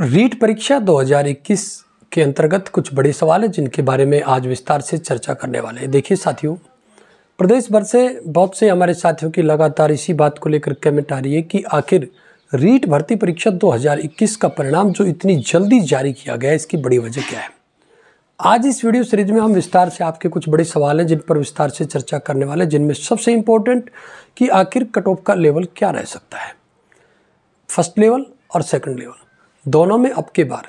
रीट परीक्षा 2021 के अंतर्गत कुछ बड़े सवाल हैं जिनके बारे में आज विस्तार से चर्चा करने वाले हैं देखिए साथियों प्रदेश भर से बहुत से हमारे साथियों की लगातार इसी बात को लेकर कमेंट आ रही है कि आखिर रीट भर्ती परीक्षा 2021 का परिणाम जो इतनी जल्दी जारी किया गया है इसकी बड़ी वजह क्या है आज इस वीडियो सीरीज में हम विस्तार से आपके कुछ बड़े सवाल हैं जिन पर विस्तार से चर्चा करने वाले हैं जिनमें सबसे इम्पोर्टेंट कि आखिर कट ऑफ का लेवल क्या रह सकता है फर्स्ट लेवल और सेकंड लेवल दोनों में अब के बार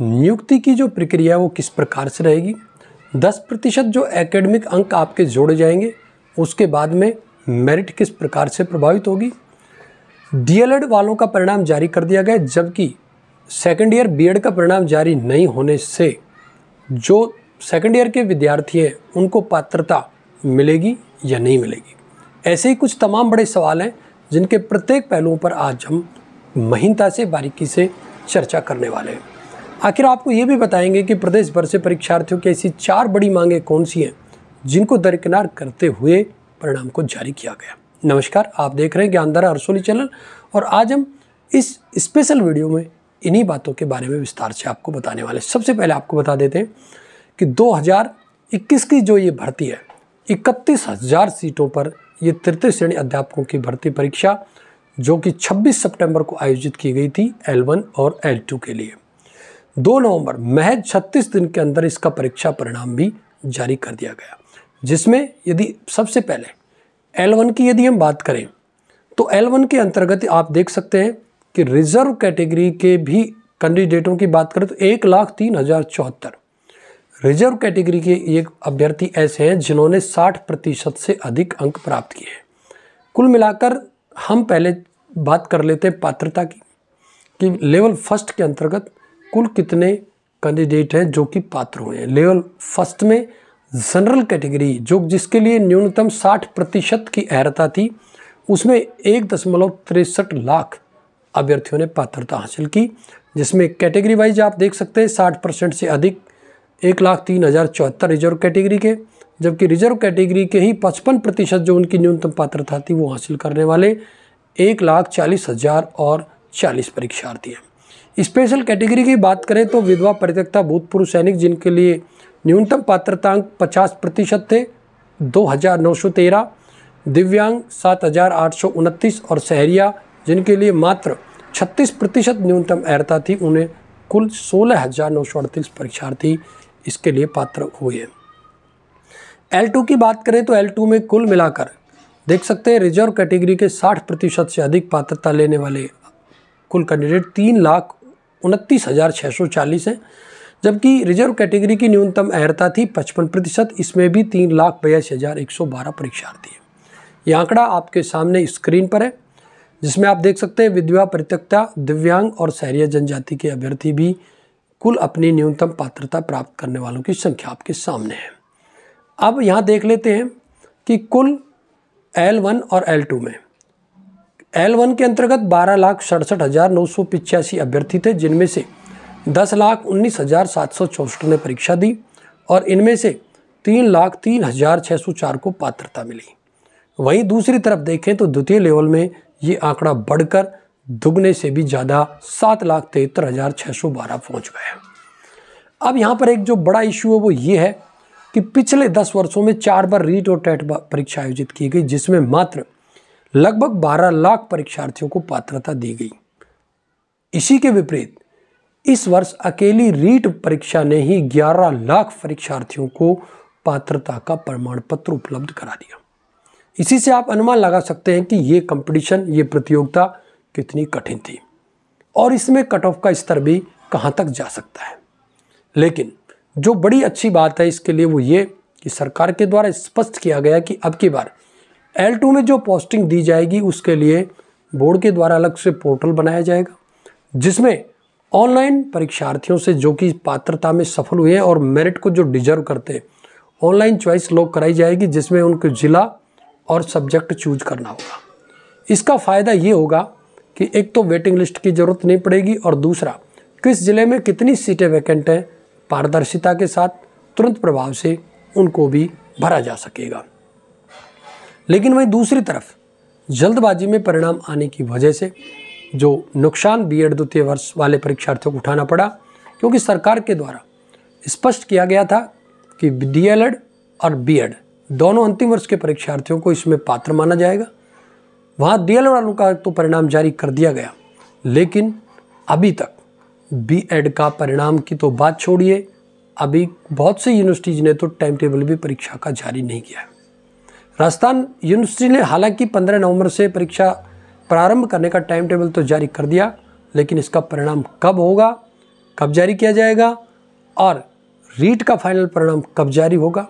नियुक्ति की जो प्रक्रिया वो किस प्रकार से रहेगी दस प्रतिशत जो एकेडमिक अंक आपके जोड़े जाएंगे उसके बाद में मेरिट किस प्रकार से प्रभावित होगी डीएलएड वालों का परिणाम जारी कर दिया गया जबकि सेकेंड ईयर बीएड का परिणाम जारी नहीं होने से जो सेकेंड ईयर के विद्यार्थी हैं उनको पात्रता मिलेगी या नहीं मिलेगी ऐसे ही कुछ तमाम बड़े सवाल हैं जिनके प्रत्येक पहलुओं पर आज हम महीनता से बारीकी से चर्चा करने वाले हैं आखिर आपको ये भी बताएंगे कि प्रदेश भर से परीक्षार्थियों की ऐसी चार बड़ी मांगें कौन सी हैं जिनको दरकिनार करते हुए परिणाम को जारी किया गया नमस्कार आप देख रहे हैं ज्ञानधारा हरसोली चैनल और आज हम इस स्पेशल वीडियो में इन्हीं बातों के बारे में विस्तार से आपको बताने वाले सबसे पहले आपको बता देते हैं कि 2021 की जो ये भर्ती है इकतीस हज़ार सीटों पर ये तृतीय श्रेणी अध्यापकों की भर्ती परीक्षा जो कि 26 सितंबर को आयोजित की गई थी L1 और L2 के लिए 2 नवंबर महज 36 दिन के अंदर इसका परीक्षा परिणाम भी जारी कर दिया गया जिसमें यदि सबसे पहले L1 की यदि हम बात करें तो L1 के अंतर्गत आप देख सकते हैं कि रिजर्व कैटेगरी के भी कैंडिडेटों की बात करें तो एक लाख तीन हज़ार चौहत्तर रिजर्व कैटेगरी के ये अभ्यर्थी ऐसे हैं जिन्होंने 60 प्रतिशत से अधिक अंक प्राप्त किए हैं कुल मिलाकर हम पहले बात कर लेते हैं पात्रता की कि लेवल फर्स्ट के अंतर्गत कुल कितने कैंडिडेट हैं जो कि पात्र हुए हैं लेवल फर्स्ट में जनरल कैटेगरी जो जिसके लिए न्यूनतम 60 प्रतिशत की अहरता थी उसमें एक दशमलव तिरसठ लाख अभ्यर्थियों ने पात्रता हासिल की जिसमें कैटेगरी वाइज आप देख सकते हैं साठ परसेंट से अधिक एक लाख तीन हज़ार चौहत्तर रिजर्व कैटेगरी के जबकि रिजर्व कैटेगरी के ही पचपन प्रतिशत जो उनकी न्यूनतम पात्रता थी वो हासिल करने वाले एक लाख चालीस हज़ार और चालीस परीक्षार्थी हैं स्पेशल कैटेगरी की बात करें तो विधवा परित्यक्ता भूतपूर्व सैनिक जिनके लिए न्यूनतम पात्रतांक पचास प्रतिशत थे दो हज़ार नौ सौ तेरह दिव्यांग सात हज़ार आठ सौ उनतीस और सहरिया जिनके लिए मात्र छत्तीस प्रतिशत न्यूनतम अहरता थी उन्हें कुल सोलह हज़ार नौ सौ अड़तीस परीक्षार्थी इसके लिए पात्र हुए हैं टू की बात करें तो टू में कुल मिलाकर देख सकते हैं रिजर्व कैटेगरी के 60 प्रतिशत से अधिक पात्रता लेने वाले कुल कैंडिडेट तीन लाख उनतीस हज़ार छः सौ चालीस हैं जबकि रिजर्व कैटेगरी की न्यूनतम अहर्ता थी पचपन प्रतिशत इसमें भी तीन लाख बयासी हज़ार एक सौ बारह परीक्षार्थी हैं ये आंकड़ा आपके सामने स्क्रीन पर है जिसमें आप देख सकते हैं विधवा परित्यक्ता दिव्यांग और शहरीय जनजाति के अभ्यर्थी भी कुल अपनी न्यूनतम पात्रता प्राप्त करने वालों की संख्या आपके सामने है अब यहाँ देख लेते हैं कि कुल एल वन और एल टू में एल वन के अंतर्गत बारह लाख सड़सठ हज़ार नौ सौ पिचासी अभ्यर्थी थे जिनमें से दस लाख उन्नीस हज़ार सात सौ चौंसठ ने परीक्षा दी और इनमें से तीन लाख तीन हज़ार छः सौ चार को पात्रता मिली वहीं दूसरी तरफ देखें तो द्वितीय लेवल में ये आंकड़ा बढ़कर दुगने से भी ज़्यादा सात लाख तिहत्तर हज़ार छः सौ बारह पहुँच गया अब यहाँ पर एक जो बड़ा इशू है वो ये है कि पिछले दस वर्षों में चार बार रीट और टेट परीक्षा आयोजित की गई जिसमें मात्र लगभग बारह लाख परीक्षार्थियों को पात्रता दी गई इसी के विपरीत इस वर्ष अकेली रीट परीक्षा ने ही 11 लाख परीक्षार्थियों को पात्रता का प्रमाण पत्र उपलब्ध करा दिया इसी से आप अनुमान लगा सकते हैं कि ये कंपटीशन ये प्रतियोगिता कितनी कठिन थी और इसमें कट ऑफ का स्तर भी कहाँ तक जा सकता है लेकिन जो बड़ी अच्छी बात है इसके लिए वो ये कि सरकार के द्वारा स्पष्ट किया गया कि अब की बार एल टू में जो पोस्टिंग दी जाएगी उसके लिए बोर्ड के द्वारा अलग से पोर्टल बनाया जाएगा जिसमें ऑनलाइन परीक्षार्थियों से जो कि पात्रता में सफल हुए और मेरिट को जो डिजर्व करते हैं ऑनलाइन चॉइस लोग कराई जाएगी जिसमें उनको ज़िला और सब्जेक्ट चूज करना होगा इसका फ़ायदा ये होगा कि एक तो वेटिंग लिस्ट की ज़रूरत नहीं पड़ेगी और दूसरा किस ज़िले में कितनी सीटें वैकेंट हैं पारदर्शिता के साथ तुरंत प्रभाव से उनको भी भरा जा सकेगा लेकिन वहीं दूसरी तरफ जल्दबाजी में परिणाम आने की वजह से जो नुकसान बी एड द्वितीय वर्ष वाले परीक्षार्थियों को उठाना पड़ा क्योंकि सरकार के द्वारा स्पष्ट किया गया था कि डी एल एड और बी एड दोनों अंतिम वर्ष के परीक्षार्थियों को इसमें पात्र माना जाएगा वहाँ डी एल वालों का तो परिणाम जारी कर दिया गया लेकिन अभी तक बी एड का परिणाम की तो बात छोड़िए अभी बहुत सी यूनिवर्सिटीज़ ने तो टाइम टेबल भी परीक्षा का जारी नहीं किया राजस्थान यूनिवर्सिटी ने हालांकि 15 नवंबर से परीक्षा प्रारंभ करने का टाइम टेबल तो जारी कर दिया लेकिन इसका परिणाम कब होगा कब जारी किया जाएगा और रीट का फाइनल परिणाम कब जारी होगा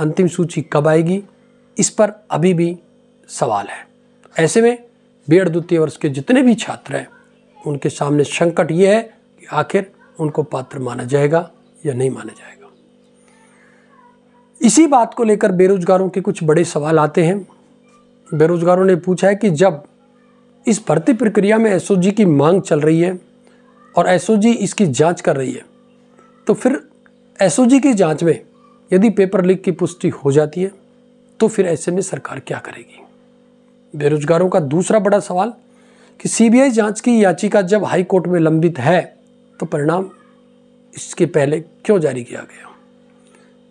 अंतिम सूची कब आएगी इस पर अभी भी सवाल है ऐसे में बी एड द्वितीय वर्ष के जितने भी छात्र हैं उनके सामने संकट ये है आखिर उनको पात्र माना जाएगा या नहीं माना जाएगा इसी बात को लेकर बेरोजगारों के कुछ बड़े सवाल आते हैं बेरोजगारों ने पूछा है कि जब इस भर्ती प्रक्रिया में एस की मांग चल रही है और एस इसकी जांच कर रही है तो फिर एस की जांच में यदि पेपर लीक की पुष्टि हो जाती है तो फिर ऐसे में सरकार क्या करेगी बेरोजगारों का दूसरा बड़ा सवाल कि सीबीआई जांच की याचिका जब हाई कोर्ट में लंबित है तो परिणाम इसके पहले क्यों जारी किया गया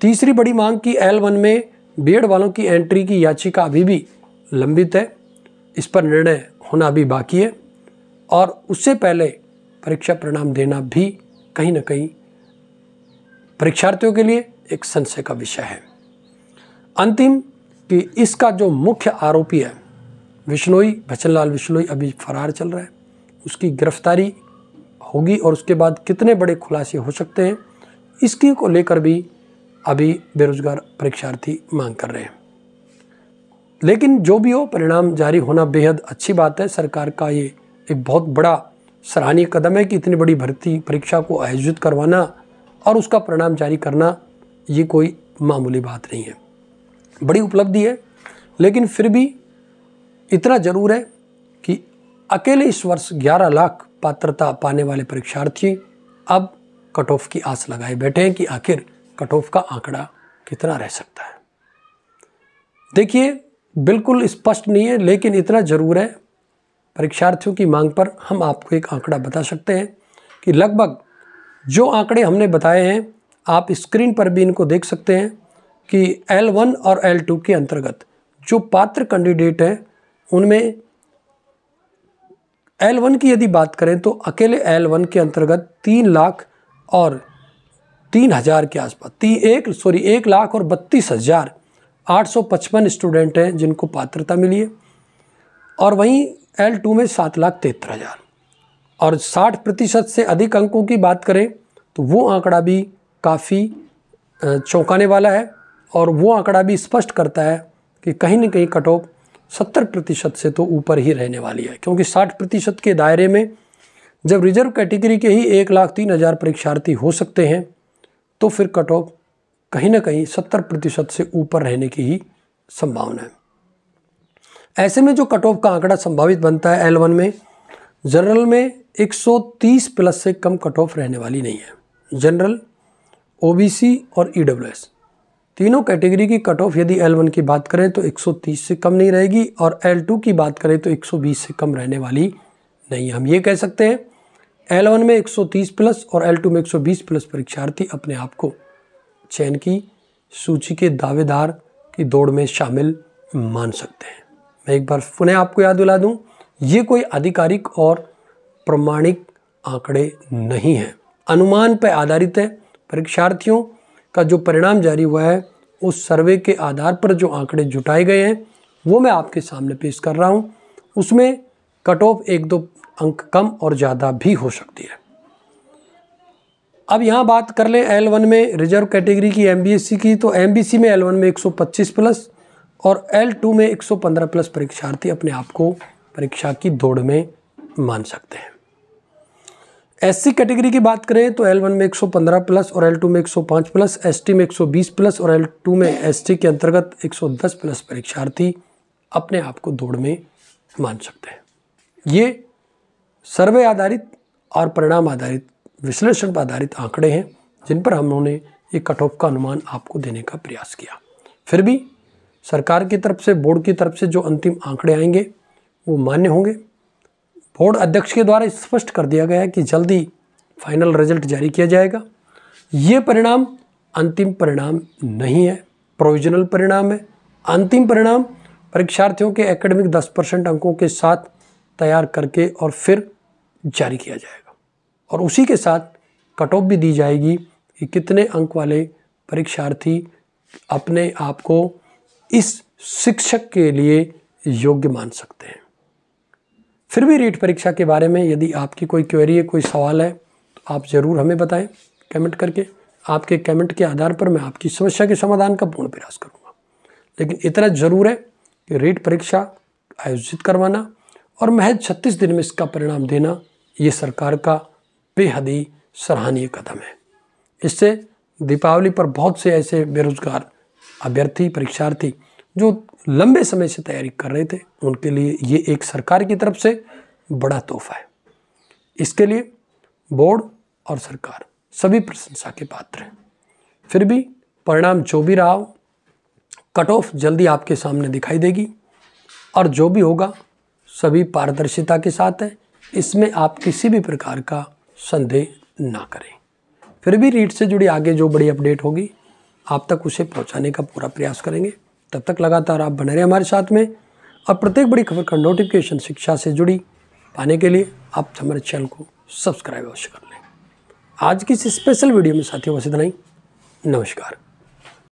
तीसरी बड़ी मांग की एल वन में बीएड वालों की एंट्री की याचिका अभी भी लंबित है इस पर निर्णय होना भी बाकी है और उससे पहले परीक्षा परिणाम देना भी कहीं ना कहीं परीक्षार्थियों के लिए एक संशय का विषय है अंतिम कि इसका जो मुख्य आरोपी है विश्नोई भचनलाल विश्नोई अभी फरार चल रहा है उसकी गिरफ्तारी होगी और उसके बाद कितने बड़े खुलासे हो सकते हैं इसकी को लेकर भी अभी बेरोजगार परीक्षार्थी मांग कर रहे हैं लेकिन जो भी हो परिणाम जारी होना बेहद अच्छी बात है सरकार का ये एक बहुत बड़ा सराहनीय कदम है कि इतनी बड़ी भर्ती परीक्षा को आयोजित करवाना और उसका परिणाम जारी करना ये कोई मामूली बात नहीं है बड़ी उपलब्धि है लेकिन फिर भी इतना ज़रूर है कि अकेले इस वर्ष 11 लाख पात्रता पाने वाले परीक्षार्थी अब कट ऑफ की आस लगाए बैठे हैं कि आखिर कट ऑफ का आंकड़ा कितना रह सकता है देखिए बिल्कुल स्पष्ट नहीं है लेकिन इतना ज़रूर है परीक्षार्थियों की मांग पर हम आपको एक आंकड़ा बता सकते हैं कि लगभग जो आंकड़े हमने बताए हैं आप स्क्रीन पर भी इनको देख सकते हैं कि L1 और L2 के अंतर्गत जो पात्र कैंडिडेट हैं उनमें एल वन की यदि बात करें तो अकेले एल वन के अंतर्गत तीन लाख और तीन हज़ार के आसपास तीन एक सॉरी एक लाख और बत्तीस हज़ार आठ सौ पचपन स्टूडेंट हैं जिनको पात्रता मिली है और वहीं एल टू में सात लाख तिहत्तर हज़ार और साठ प्रतिशत से अधिक अंकों की बात करें तो वो आंकड़ा भी काफ़ी चौंकाने वाला है और वो आंकड़ा भी स्पष्ट करता है कि कहीं ना कहीं कट ऑफ सत्तर प्रतिशत से तो ऊपर ही रहने वाली है क्योंकि साठ प्रतिशत के दायरे में जब रिजर्व कैटेगरी के ही एक लाख तीन हज़ार परीक्षार्थी हो सकते हैं तो फिर कट ऑफ कहीं ना कहीं सत्तर प्रतिशत से ऊपर रहने की ही संभावना है ऐसे में जो कट ऑफ का आंकड़ा संभावित बनता है एल वन में जनरल में 130 प्लस से कम कट ऑफ रहने वाली नहीं है जनरल ओबीसी और ईडब्ल्यूएस तीनों कैटेगरी की कट ऑफ यदि एल वन की बात करें तो 130 से कम नहीं रहेगी और एल टू की बात करें तो 120 से कम रहने वाली नहीं हम ये कह सकते हैं एल वन में 130 प्लस और एल टू में 120 प्लस परीक्षार्थी अपने आप को चयन की सूची के दावेदार की दौड़ में शामिल मान सकते हैं मैं एक बार पुनः आपको याद दिला दूं ये कोई आधिकारिक और प्रमाणिक आंकड़े नहीं हैं अनुमान पर आधारित है परीक्षार्थियों का जो परिणाम जारी हुआ है उस सर्वे के आधार पर जो आंकड़े जुटाए गए हैं वो मैं आपके सामने पेश कर रहा हूँ उसमें कट ऑफ एक दो अंक कम और ज़्यादा भी हो सकती है अब यहाँ बात कर लें एल वन में रिजर्व कैटेगरी की एम की तो एम में एल वन में 125 प्लस और एल टू में 115 प्लस परीक्षार्थी अपने आप को परीक्षा की दौड़ में मान सकते हैं एससी कैटेगरी की बात करें तो एल वन में 115 प्लस और एल टू में 105 प्लस एसटी में 120 प्लस और एल टू में एसटी के अंतर्गत 110 प्लस परीक्षार्थी अपने आप को दौड़ में मान सकते हैं ये सर्वे आधारित और परिणाम आधारित विश्लेषण पर आधारित आंकड़े हैं जिन पर हमने ये कट ऑफ का अनुमान आपको देने का प्रयास किया फिर भी सरकार की तरफ से बोर्ड की तरफ से जो अंतिम आंकड़े आएंगे वो मान्य होंगे बोर्ड अध्यक्ष के द्वारा स्पष्ट कर दिया गया है कि जल्दी फाइनल रिजल्ट जारी किया जाएगा ये परिणाम अंतिम परिणाम नहीं है प्रोविजनल परिणाम है अंतिम परिणाम परीक्षार्थियों के एकेडमिक 10 परसेंट अंकों के साथ तैयार करके और फिर जारी किया जाएगा और उसी के साथ कट ऑफ भी दी जाएगी कि कितने अंक वाले परीक्षार्थी अपने आप को इस शिक्षक के लिए योग्य मान सकते हैं फिर भी रीट परीक्षा के बारे में यदि आपकी कोई क्वेरी है कोई सवाल है तो आप ज़रूर हमें बताएं कमेंट करके आपके कमेंट के आधार पर मैं आपकी समस्या के समाधान का पूर्ण प्रयास करूँगा लेकिन इतना ज़रूर है कि रीट परीक्षा आयोजित करवाना और महज छत्तीस दिन में इसका परिणाम देना ये सरकार का बेहद ही सराहनीय कदम है इससे दीपावली पर बहुत से ऐसे बेरोजगार अभ्यर्थी परीक्षार्थी जो लंबे समय से तैयारी कर रहे थे उनके लिए ये एक सरकार की तरफ से बड़ा तोहफा है इसके लिए बोर्ड और सरकार सभी प्रशंसा के पात्र हैं फिर भी परिणाम जो भी रहा हो कट ऑफ जल्दी आपके सामने दिखाई देगी और जो भी होगा सभी पारदर्शिता के साथ है इसमें आप किसी भी प्रकार का संदेह ना करें फिर भी रीट से जुड़ी आगे जो बड़ी अपडेट होगी आप तक उसे पहुंचाने का पूरा प्रयास करेंगे तब तक लगातार आप बने रहें हमारे साथ में और प्रत्येक बड़ी खबर का नोटिफिकेशन शिक्षा से जुड़ी पाने के लिए आप हमारे चैनल को सब्सक्राइब अवश्य कर लें आज की इस स्पेशल वीडियो में साथियों वैसे इतना नमस्कार